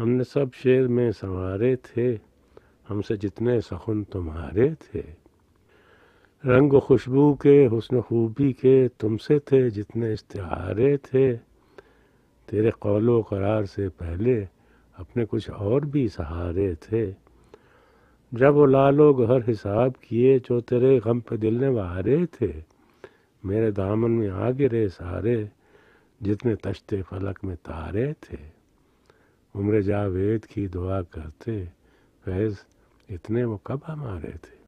ہم نے سب شعر میں سنوارے تھے ہم سے جتنے سخن تمہارے تھے رنگ و خوشبو کے حسن خوبی کے تم سے تھے جتنے اشتہارے تھے تیرے قول و قرار سے پہلے اپنے کچھ اور بھی سہارے تھے جب وہ لالو گھر حساب کیے جو تیرے غم پہ دل نے وہارے تھے میرے دامن میں آ گرے سارے جتنے تشتے فلک میں تارے تھے उम्र जावेद की दुआ करते फैज़ इतने वो कब हमारे थे